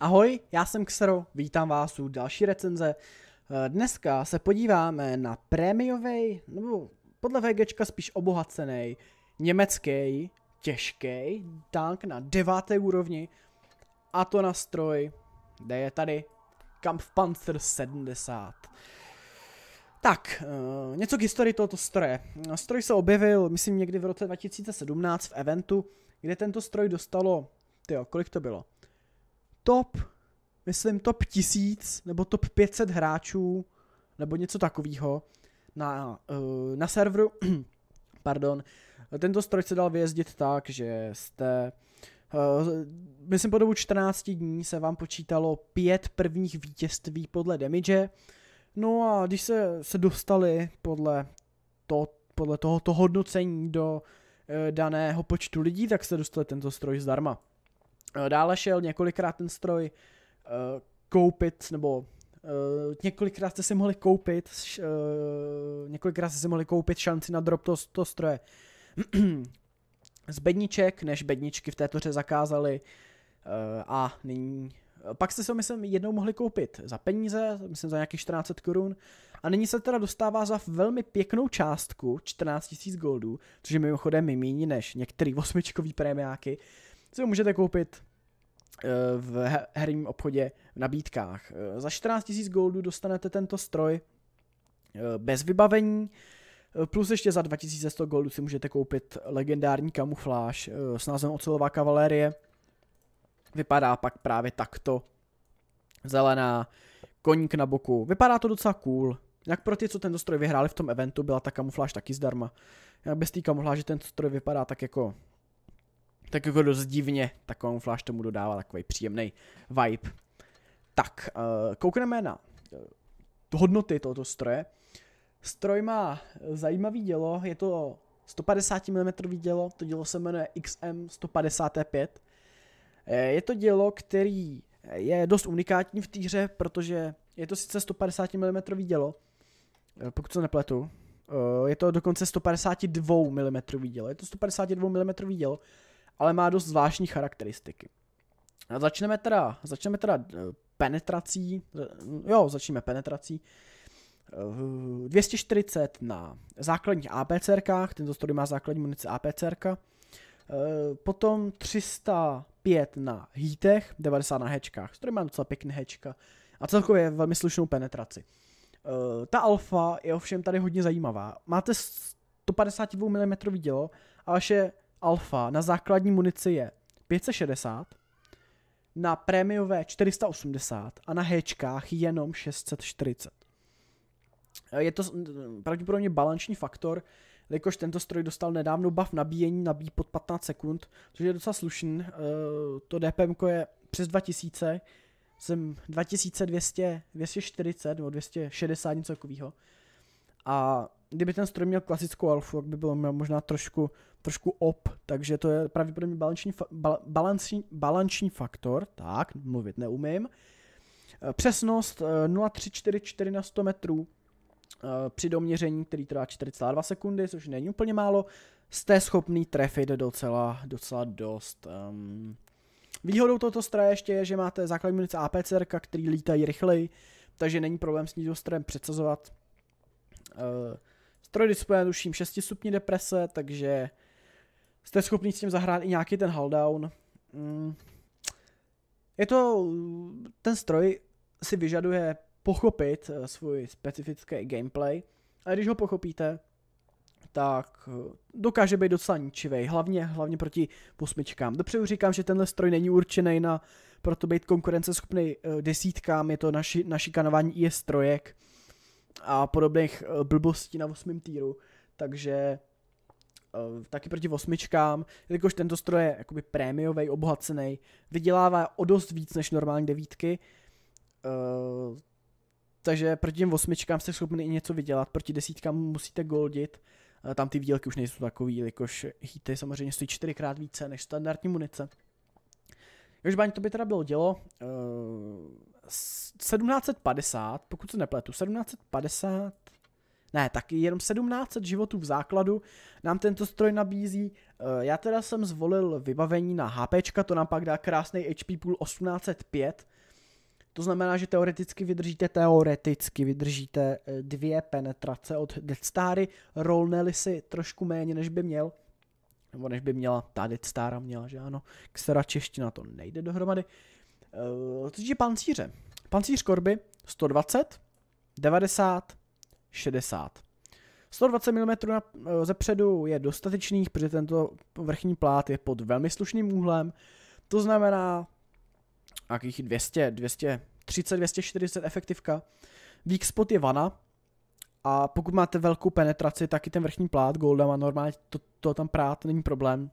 Ahoj, já jsem Xero, vítám vás u další recenze. Eh, dneska se podíváme na prémiovej, nebo podle VGčka spíš obohacený, německý, těžký tank na deváté úrovni. A to na stroj, kde je tady Kampfpanzer 70. Tak, eh, něco k historii tohoto stroje. Stroj se objevil, myslím, někdy v roce 2017 v eventu, kde tento stroj dostalo, tyjo, kolik to bylo? top, myslím, top 1000 nebo top 500 hráčů nebo něco takového na, eh, na serveru. Pardon. Tento stroj se dal vyjezdit tak, že jste eh, myslím po dobu 14 dní se vám počítalo pět prvních vítězství podle damage. No a když se, se dostali podle, to, podle tohoto hodnocení do eh, daného počtu lidí, tak se dostali tento stroj zdarma. Eh, dále šel několikrát ten stroj eh, koupit, nebo eh, několikrát jste si mohli koupit, několikrát jste si mohli koupit šanci na drop to, to stroje. Z bedniček, než bedničky v této hře zakázali a nyní pak jste se myslím jednou mohli koupit za peníze, myslím za nějakých 14 korun. A nyní se teda dostává za velmi pěknou částku 14 000 goldů, což je mimochodem méně než některý osmičkový prémiáky. Uh, si ho můžete koupit eh, v herním obchodě v nabídkách. Eh, za 14 000 goldů dostanete tento stroj eh, bez vybavení, plus ještě za 2100 goldů si můžete koupit legendární kamufláž s názvem Ocelová kavalérie. Vypadá pak právě takto. Zelená, koník na boku. Vypadá to docela cool. Jak pro ty, co tento stroj vyhráli v tom eventu, byla ta kamufláž taky zdarma. Jak bez té kamufláže ten stroj vypadá tak jako tak jako dost divně ta kamufláž tomu dodává takový příjemný vibe. Tak, eh, koukneme na eh, hodnoty tohoto stroje. Stroj má zajímavý dělo, je to 150 mm dělo, to dělo se jmenuje XM 155. Eh, je to dělo, který je dost unikátní v té hře, protože je to sice 150 mm dělo, pokud se nepletu, je to dokonce 152 mm dělo. Je to 152 mm dělo, ale má dost zvláštní charakteristiky. A začneme teda, začneme teda eh, penetrací, eh, jo, začneme penetrací. 240 eh, na základních APCRkách, tento stroj má základní munici APCRka, potom 305 na hítech, 90 na hečkách, stroj má docela pěkný hečka a celkově velmi slušnou penetraci. Ta alfa je ovšem tady hodně zajímavá. Máte 152 mm dělo a vaše Alfa na základní munici je 560, na prémiové 480 a na Hčkách jenom 640. Eh, je to pravděpodobně balanční faktor, jakož tento stroj dostal nedávno buff nabíjení, nabíjí pod 15 sekund, což je docela slušný. Eh, to DPM je přes 2000, jsem 2200, 240 nebo 260 něco takového. A kdyby ten stroj měl klasickou alfu, tak by byl možná trošku, trošku op, takže to je pravděpodobně balanční, ba, balanční, balanční faktor, tak, mluvit neumím. Eh, přesnost 0,344 eh, na 100 metrů eh, při doměření, který trvá 4,2 sekundy, což není úplně málo, jste schopný trefit docela, docela dost. Um, výhodou tohoto stroje ještě je, že máte základní munice APCR, který lítají rychleji, takže není problém s ní strojem přecazovat stroj eh, disponuje tuším 6 stupní deprese, takže jste schopni s tím zahrát i nějaký ten hulldown. Mm. Je to, ten stroj si vyžaduje pochopit eh, svůj specifický gameplay, a když ho pochopíte, tak eh, dokáže být docela ničivý, hlavně, hlavně proti posmičkám. Dopředu říkám, že tenhle stroj není určený na proto být konkurenceschopný desítkám, je to naši, naši kanování IS strojek, a podobných eh, blbostí na 8. týru, takže eh, taky proti osmičkám, jelikož tento stroj je jakoby prémiový, obohacený, vydělává o dost víc než normální devítky, eh, takže proti těm osmičkám jste schopni i něco vydělat, proti desítkám musíte goldit, tam ty výdělky už nejsou takový, jelikož hýty samozřejmě stojí čtyřikrát více než standardní munice. Každopádně to by teda bylo dělo, 1750, pokud se nepletu, 1750, ne, tak jenom 1700 životů v základu nám tento stroj nabízí. Eh, já teda jsem zvolil vybavení na HP, to nám pak dá krásný HP pool 1805. To znamená, že teoreticky vydržíte, teoreticky vydržíte eh, dvě penetrace od Death Stary, rolneli si trošku méně, než by měl, nebo než by měla, ta Death Stara měla, že ano, ksera čeština to nejde dohromady. Uh, Eh, co je pancíře. Pancíř korby 120, 90, 60. 120 mm na, eh, ze předu je dostatečných, protože tento vrchní plát je pod velmi slušným úhlem. To znamená jakých 200, 230, 240 efektivka. Weak spot je vana, a pokud máte velkou penetraci, tak i ten vrchní plát Golda má normálně to, to tam prát, není problém.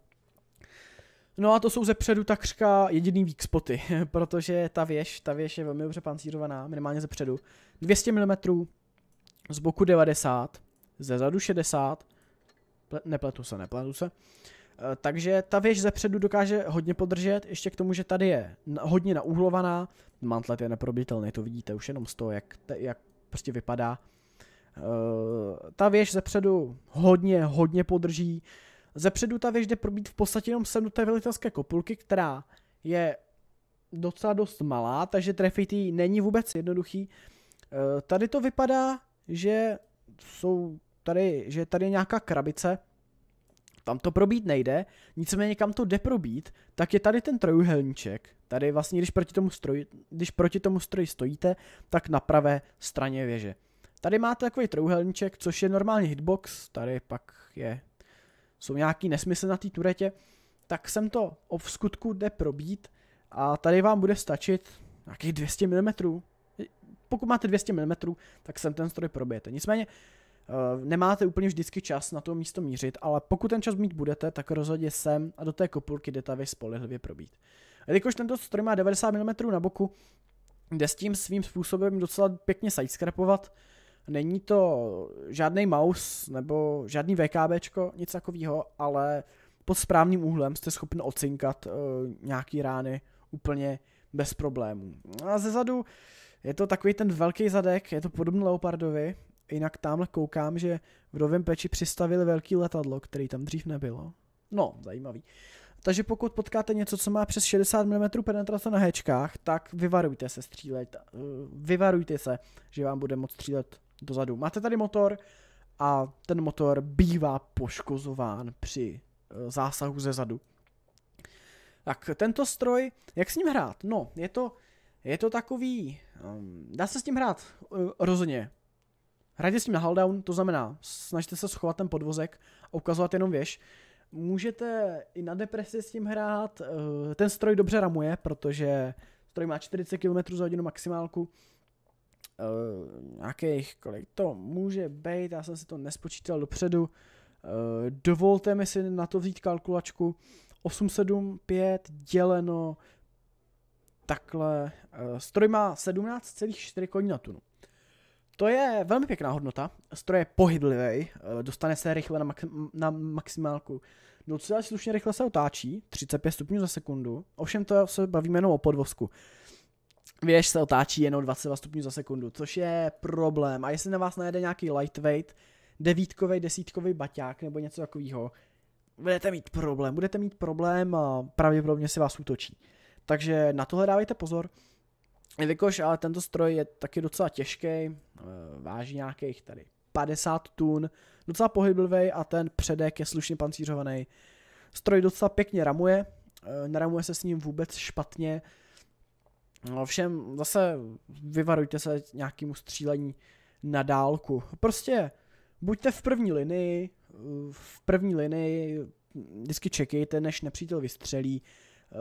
No a to jsou ze předu takřka jediný weak spoty, protože ta věž, ta věž je velmi dobře pancírovaná, minimálně ze předu. 200 mm, z boku 90, ze zadu 60, ple, nepletu se, nepletu se. Eh, takže ta věž ze předu dokáže hodně podržet, ještě k tomu, že tady je hodně nauhlovaná, mantlet je neprobitelný, to vidíte už jenom z toho, jak, jak prostě vypadá. Eh, ta věž ze předu hodně, hodně podrží, ze předu ta věž jde probít v podstatě jenom sem do té velitelské kopulky, která je docela dost malá, takže trefit ji není vůbec jednoduchý. E, tady to vypadá, že jsou tady, že tady je nějaká krabice, tam to probít nejde, nicméně kam to jde probít, tak je tady ten trojuhelníček. Tady vlastně, když proti tomu stroji, když proti tomu stroji stojíte, tak na pravé straně věže. Tady máte takový trojuhelníček, což je normálně hitbox, tady pak je jsou nějaký nesmysl na té turetě, tak jsem to v skutku jde probít a tady vám bude stačit nějakých 200 mm. Pokud máte 200 mm, tak sem ten stroj probijete. Nicméně eh, nemáte úplně vždycky čas na to místo mířit, ale pokud ten čas mít budete, tak rozhodně sem a do té kopulky vy spolehlivě probít. Jelikož tento stroj má 90 mm na boku, jde s tím svým způsobem docela pěkně sidescrapovat, Není to žádný mouse nebo žádný VKBčko, nic takového, ale pod správným úhlem jste schopni ocinkat uh, nějaký rány úplně bez problémů. A ze zadu je to takový ten velký zadek, je to podobný Leopardovi, jinak tamhle koukám, že v novém peči přistavili velký letadlo, který tam dřív nebylo. No, zajímavý. Takže pokud potkáte něco, co má přes 60 mm penetrace na hečkách, tak vyvarujte se střílet. Eh, vyvarujte se, že vám bude moc střílet dozadu. Máte tady motor a ten motor bývá poškozován při eh, zásahu ze zadu. Tak tento stroj, jak s ním hrát? No, je to, je to takový, um, dá se s tím hrát uh, rozhodně. Hrajte s tím na halldown, to znamená, snažte se schovat ten podvozek a ukazovat jenom věž. Můžete i na depresi s tím hrát, uh, ten stroj dobře ramuje, protože stroj má 40 km za hodinu maximálku, uh, nějakých, kolik to může být, já jsem si to nespočítal dopředu, uh, dovolte mi si na to vzít kalkulačku, 875 děleno takhle, uh, stroj má 17,4 koní na tunu. To je velmi pěkná hodnota, stroj je pohyblivý, uh, dostane se rychle na, maxim, na maximálku, no, docela slušně rychle se otáčí, 35 stupňů za sekundu, ovšem to se bavíme jenom o podvozku věž se otáčí jenom 22 stupňů za sekundu, což je problém. A jestli na vás najede nějaký lightweight, devítkový, desítkový baťák nebo něco takového, budete mít problém, budete mít problém a pravděpodobně si vás útočí. Takže na tohle dávejte pozor. Jelikož ale tento stroj je taky docela těžký, eh, váží nějakých tady 50 tun, docela pohyblivý a ten předek je slušně pancířovaný. Stroj docela pěkně ramuje, eh, neramuje se s ním vůbec špatně, No zase vyvarujte se nějakému střílení na dálku. Prostě buďte v první linii, v první linii vždycky čekejte, než nepřítel vystřelí,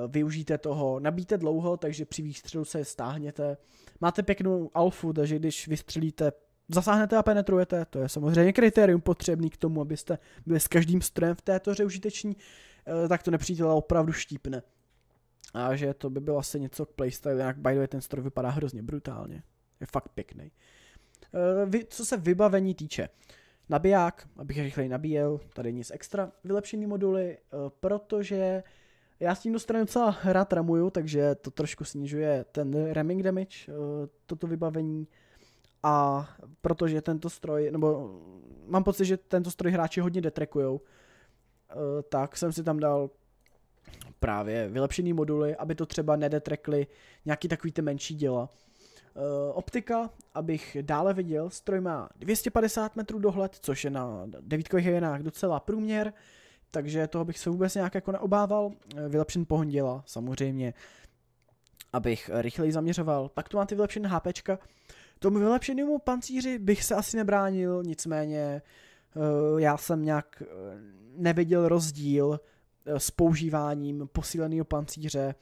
využijte toho, nabíte dlouho, takže při výstřelu se stáhněte. Máte pěknou alfu, takže když vystřelíte, zasáhnete a penetrujete, to je samozřejmě kritérium potřebný k tomu, abyste byli s každým strojem v této hře užiteční, eh, tak to nepřítel opravdu štípne a že to by bylo asi něco k playstyle, jinak by the way, ten stroj vypadá hrozně brutálně. Je fakt pěkný. Eh, co se vybavení týče, nabiják, abych rychleji nabíjel, tady nic extra, vylepšený moduly, eh, protože já s tím dost docela rád ramuju, takže to trošku snižuje ten ramming damage, eh, toto vybavení. A protože tento stroj, nebo mám pocit, že tento stroj hráči hodně detrekujou, tak jsem si tam dal právě vylepšený moduly, aby to třeba nedetrekly nějaký takový ty menší děla. Uh, eh, optika, abych dále viděl, stroj má 250 metrů dohled, což je na devítkových hejenách docela průměr, takže toho bych se vůbec nějak jako neobával. Eh, vylepšen pohon děla, samozřejmě, abych rychleji zaměřoval. Pak tu má ty vylepšené HPčka. Tomu vylepšenému pancíři bych se asi nebránil, nicméně uh, já jsem nějak neviděl rozdíl Eh, s používáním posíleného pancíře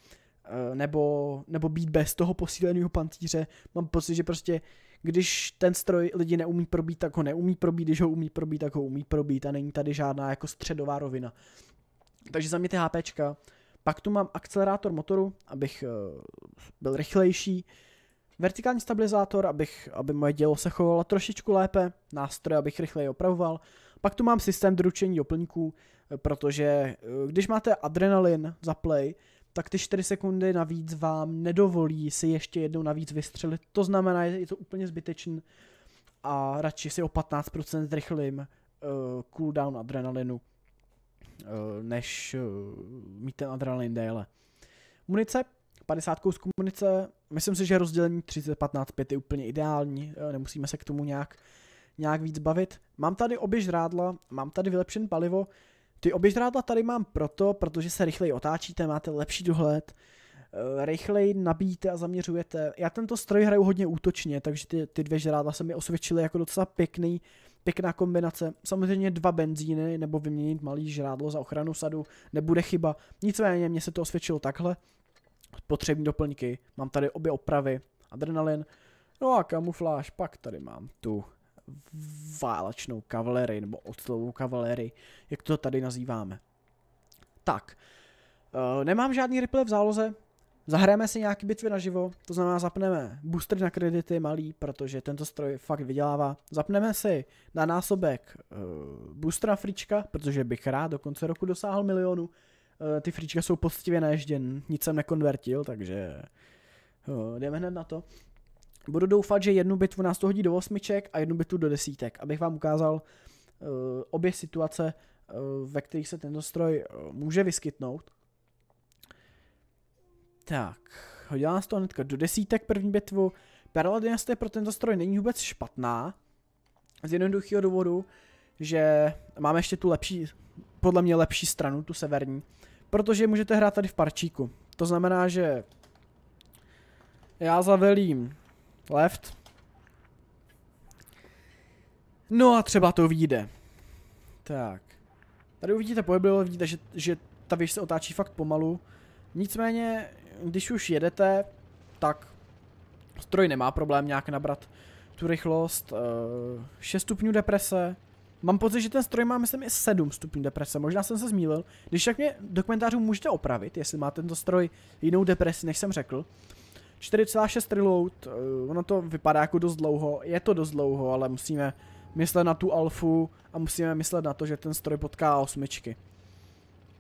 eh, nebo, nebo být bez toho posíleného pancíře. Mám pocit, že prostě když ten stroj lidi neumí probít, tak ho neumí probít, když ho umí probít, tak ho umí probít a není tady žádná jako středová rovina. Takže za mě ty HPčka. Pak tu mám akcelerátor motoru, abych eh, byl rychlejší. Vertikální stabilizátor, abych, aby moje dělo se chovalo trošičku lépe. Nástroj, abych rychleji opravoval. Pak tu mám systém doručení doplňků, eh, protože eh, když máte adrenalin za play, tak ty 4 sekundy navíc vám nedovolí si ještě jednou navíc vystřelit. To znamená, je to úplně zbytečný a radši si o 15% zrychlím uh, cooldown adrenalinu, uh, než uh, mít ten adrenalin déle. Munice, 50 kousků munice, myslím si, že rozdělení 30-15-5 je úplně ideální, nemusíme se k tomu nějak uh, nějak víc bavit. Mám tady oběžrádla, mám tady vylepšen palivo. Ty oběžrádla tady mám proto, protože se rychleji otáčíte, máte lepší dohled, eh, rychleji nabíjíte a zaměřujete. Já tento stroj hraju hodně útočně, takže ty, ty dvě žrádla se mi osvědčily jako docela pěkný, pěkná kombinace. Samozřejmě dva benzíny nebo vyměnit malý žrádlo za ochranu sadu nebude chyba. Nicméně mě se to osvědčilo takhle. Potřební doplňky, mám tady obě opravy, adrenalin, no a kamufláž, pak tady mám tu válečnou kavalerii nebo octovou kavalerii, jak to tady nazýváme. Tak, uh, nemám žádný ripple v záloze, Zahrajeme si nějaký bitvy naživo, to znamená zapneme booster na kredity malý, protože tento stroj fakt vydělává. Zapneme si na násobek uh, eh, na frička, protože bych rád do konce roku dosáhl milionu. Uh, ty frička jsou poctivě naježděn, nic jsem nekonvertil, takže uh, jdeme hned na to. Budu doufat, že jednu bitvu nás to hodí do osmiček a jednu bitvu do desítek, abych vám ukázal uh, obě situace, uh, ve kterých se tento stroj uh, může vyskytnout. Tak, hodila nás to hnedka do desítek první bitvu. Perla dynastie pro tento stroj není vůbec špatná. Z jednoduchého důvodu, že máme ještě tu lepší, podle mě lepší stranu, tu severní. Protože můžete hrát tady v parčíku. To znamená, že já zavelím Left. No a třeba to vyjde. Tak. Tady uvidíte pohyblivost, vidíte, že, že ta věž se otáčí fakt pomalu. Nicméně, když už jedete, tak stroj nemá problém nějak nabrat tu rychlost. 6 eh, stupňů deprese. Mám pocit, že ten stroj má, myslím, i 7 stupňů deprese. Možná jsem se zmýlil. Když tak mě do komentářů můžete opravit, jestli má tento stroj jinou depresi, než jsem řekl. 4,6 reload, eh, ono to vypadá jako dost dlouho, je to dost dlouho, ale musíme myslet na tu alfu a musíme myslet na to, že ten stroj potká osmičky.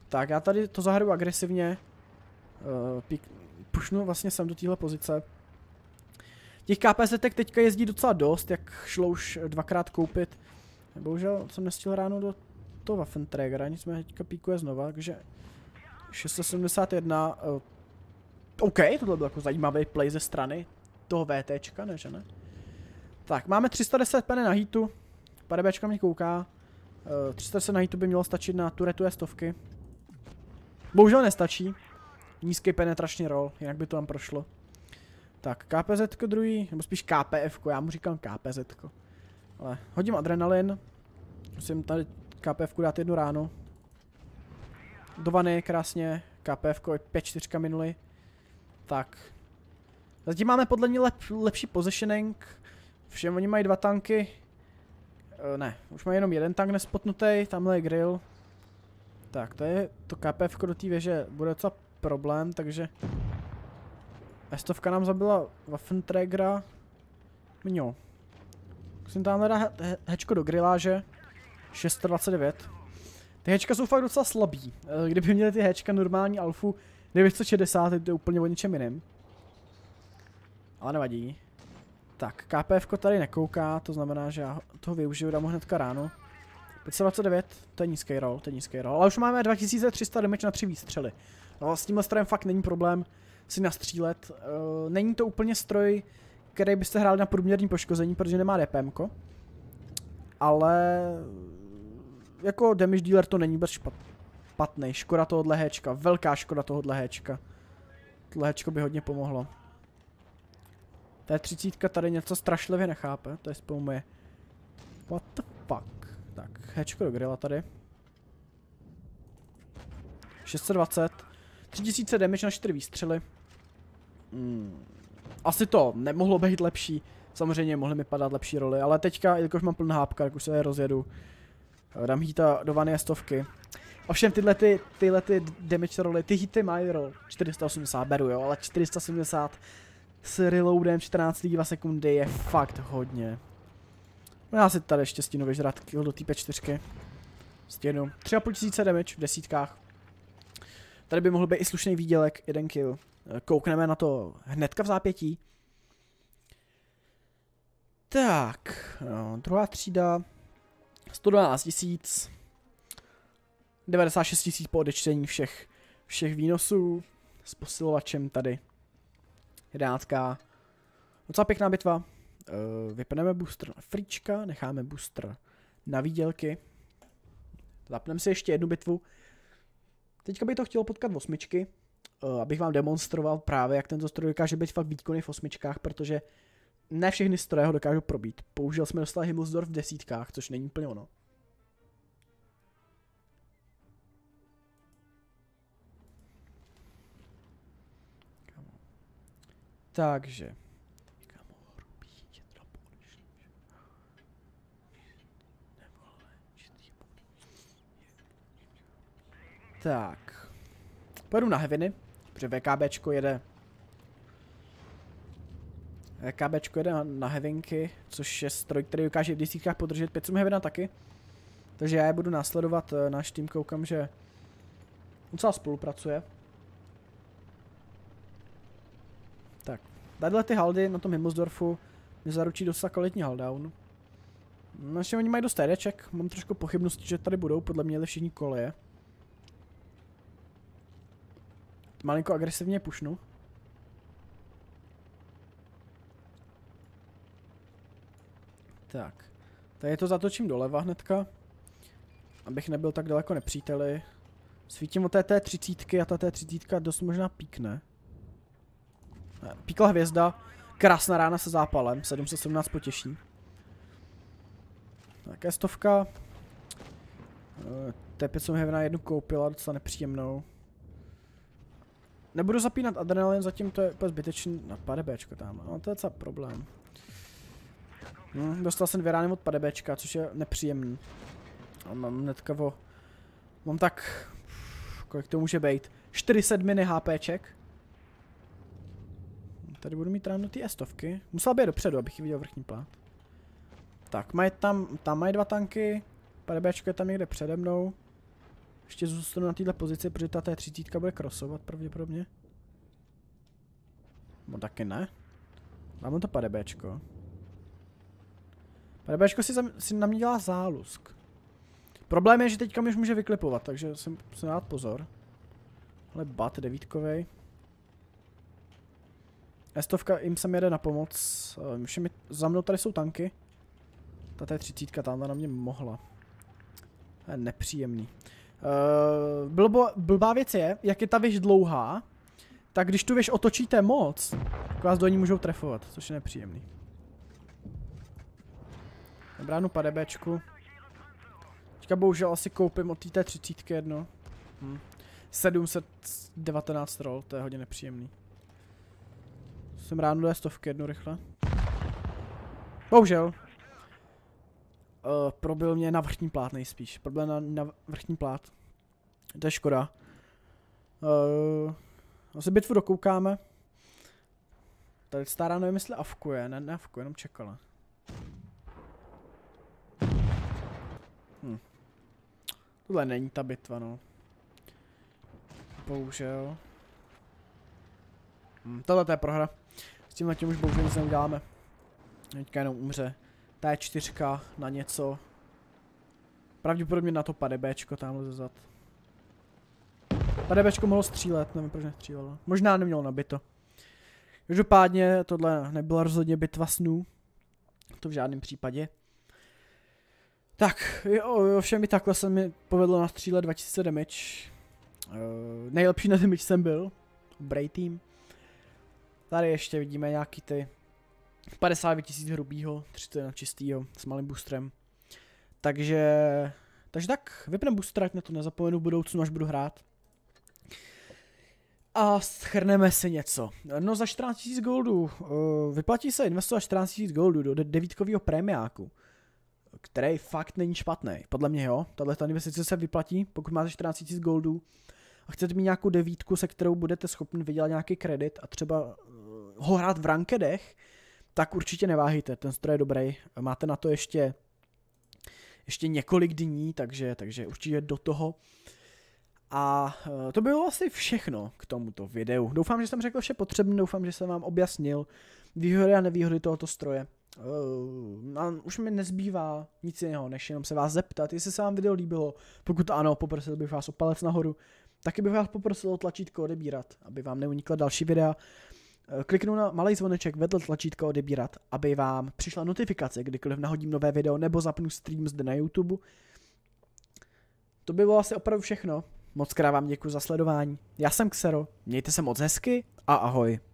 Tak já tady to zahraju agresivně, eh, pík, pušnu vlastně sem do téhle pozice. Těch KPZ teďka jezdí docela dost, jak šlo už dvakrát koupit. Bohužel jsem nestihl ráno do toho Waffenträgera, nicméně teďka píkuje znova, takže 671, OK, tohle byl jako zajímavý play ze strany toho VTčka, ne, že ne? Tak, máme 310 pene na hitu. Parebečka mě kouká. Uh, eh, 310 na hitu by mělo stačit na turetu stovky. Bohužel nestačí. Nízký penetrační roll, jinak by to tam prošlo. Tak, KPZ druhý, nebo spíš KPF, já mu říkám KPZ. -ko. Ale hodím adrenalin. Musím tady KPF dát jednu ráno. Dovany krásně. KPF 5-4 minuli. Tak. Zatím máme podle ní lep, lepší positioning. Všem oni mají dva tanky. E, ne, už mají jenom jeden tank nespotnutý, tamhle je grill. Tak, to je to KPF do té věže, bude docela problém, takže... Estovka nám zabila Waffenträgera. Mňo. Musím tam dát he hečko do grilláže. 629. Ty hečka jsou fakt docela slabý. Eh, kdyby měli ty hečka normální alfu, 960, to je úplně o ničem jiným. Ale nevadí. Tak, KPF tady nekouká, to znamená, že já toho využiju, dám ho hnedka ráno. 529, to je nízký roll, to je nízký roll. Ale už máme 2300 damage na tři výstřely. No s tímhle strojem fakt není problém si nastřílet. Uh, není to úplně stroj, který byste hráli na průměrní poškození, protože nemá DPM. -ko. Ale jako damage dealer to není vůbec špatný špatný. Škoda tohohle héčka. Velká škoda tohohle héčka. Tohle by hodně pomohlo. Ta třicítka tady něco strašlivě nechápe. To je spolu moje. What the fuck? Tak, hečko do grilla tady. 620. 3000 damage na 4 výstřely. Hmm. Asi to nemohlo být lepší. Samozřejmě mohly mi padat lepší roli, ale teďka, jelikož mám plná hápka, tak už se rozjedu. Dám hýta do vany a stovky. Ovšem tyhle, ty, tyhle ty damage roly, ty hity mají roll 480 beru jo, ale 470 s reloadem 14 lidí sekundy je fakt hodně. No já si tady ještě stínu vyžrat kill do týpe 4. Stěnu. 3,5 tisíce damage v desítkách. Tady by mohl být i slušný výdělek, jeden kill. Eh, koukneme na to hnedka v zápětí. Tak, no, druhá třída. 112 tisíc. 96 tisíc po odečtení všech, všech výnosů s posilovačem tady. Jedenáctka. Docela pěkná bitva. Eh, vypneme booster na frička, necháme booster na výdělky. Zapneme si ještě jednu bitvu. Teďka by to chtělo potkat v osmičky, eh, abych vám demonstroval právě, jak tento stroj dokáže být fakt výkonný v osmičkách, protože ne všechny stroje ho dokážou probít. Použil jsme dostali Himmelsdorf v desítkách, což není úplně ono. Takže. Tak. Pojedu na Heviny, protože VKBčko jede. VKBčko jede na Hevinky, což je stroj, který dokáže v desítkách podržet 500 Hevina taky. Takže já je budu následovat, eh, náš tým koukám, že celá spolupracuje. Tadyhle ty haldy na tom Himmelsdorfu mi zaručí dost kvalitní haldown. Naše oni mají dost TDček, mám trošku pochybnosti, že tady budou, podle mě všichni koleje. Malinko agresivně pušnu. Tak. Tady to zatočím doleva hnedka. Abych nebyl tak daleko nepříteli. Svítím o té T30 a ta T30 dost možná píkne. Píkla hvězda. Krásná rána se zápalem. 717 potěší. Také stovka. Eh, T5 jsem hevna jednu koupila, docela nepříjemnou. Nebudu zapínat adrenalin, zatím to je úplně zbytečný. No, padebečko tam, no to je docela problém. Hm, dostal jsem dvě rány od padebečka, což je nepříjemný. A mám netkavo. Mám tak... Kolik to může být? 4 sedminy HPček. Tady budu mít ráno ty estovky. Musel by je dopředu, abych viděl vrchní plát. Tak, mají tam, tam mají dva tanky. PDBčko je tam někde přede mnou. Ještě zůstanu na této pozici, protože ta té třicítka bude krosovat pravděpodobně. No taky ne. Mám to PDBčko. PDBčko si, si na mě dělá zálusk. Problém je, že teďka mi už může vyklipovat, takže jsem se dát pozor. Ale bat devítkovej. Estovka jim sem jede na pomoc. Všemi, eh, za mnou tady jsou tanky. Ta je třicítka, tamhle na mě mohla. To eh, je nepříjemný. Uh, blbo, blbá věc je, jak je ta věž dlouhá, tak když tu věž otočíte moc, tak vás do ní můžou trefovat, což je nepříjemný. Nebránu padebečku. Teďka bohužel asi koupím od té třicítky jedno. Hm. 719 roll, to je hodně nepříjemný. Jsem ráno dvě stovky jednu rychle. Bohužel. Uh, probil mě na vrchní plát nejspíš. Problém na, na vrchní plát. To je škoda. Uh, asi bitvu dokoukáme. Tady stará nevím, jestli avkuje. Ne, ne avkuje, jenom čekala. Hm. Tohle není ta bitva, no. Bohužel. Hm, tohle to je prohra. S tím zatím už bohužel nic neuděláme. Teďka jenom umře. Ta je čtyřka na něco. Pravděpodobně na to pade Bčko tamhle zad. Pade Bčko mohlo střílet, nevím proč nestřílelo. Možná nemělo nabito. Každopádně tohle nebyla rozhodně bitva snů. To v žádném případě. Tak, jo, ovšem i takhle se mi povedlo nastřílet 2000 damage. Uh, nejlepší na damage jsem byl. Bray team. Tady ještě vidíme nějaký ty 50 tisíc hrubýho, 31 čistýho s malým boostrem. Takže, takže tak, vypnem booster, ať na to nezapomenu v budoucnu, až budu hrát. A schrneme si něco. No za 14 000 goldů, uh, vyplatí se investovat 14 000 goldů do devítkového premiáku který fakt není špatný. Podle mě jo, tahle investice se vyplatí, pokud máte 14 000 goldů a chcete mít nějakou devítku, se kterou budete schopni vydělat nějaký kredit a třeba ho hrát v rankedech, tak určitě neváhejte, ten stroj je dobrý. Máte na to ještě, ještě několik dní, takže, takže určitě do toho. A eh, to bylo asi všechno k tomuto videu. Doufám, že jsem řekl vše potřebné, doufám, že jsem vám objasnil výhody a nevýhody tohoto stroje. Uh, už mi nezbývá nic jiného, než jenom se vás zeptat, jestli se vám video líbilo. Pokud ano, poprosil bych vás o palec nahoru. Taky bych vás poprosil o tlačítko odebírat, aby vám neunikla další videa. Eh, kliknu na malý zvoneček vedle tlačítka odebírat, aby vám přišla notifikace, kdykoliv nahodím nové video nebo zapnu stream zde na YouTube. To by bylo asi opravdu všechno. Moc krát vám děkuji za sledování. Já jsem Xero, mějte se moc hezky a ahoj.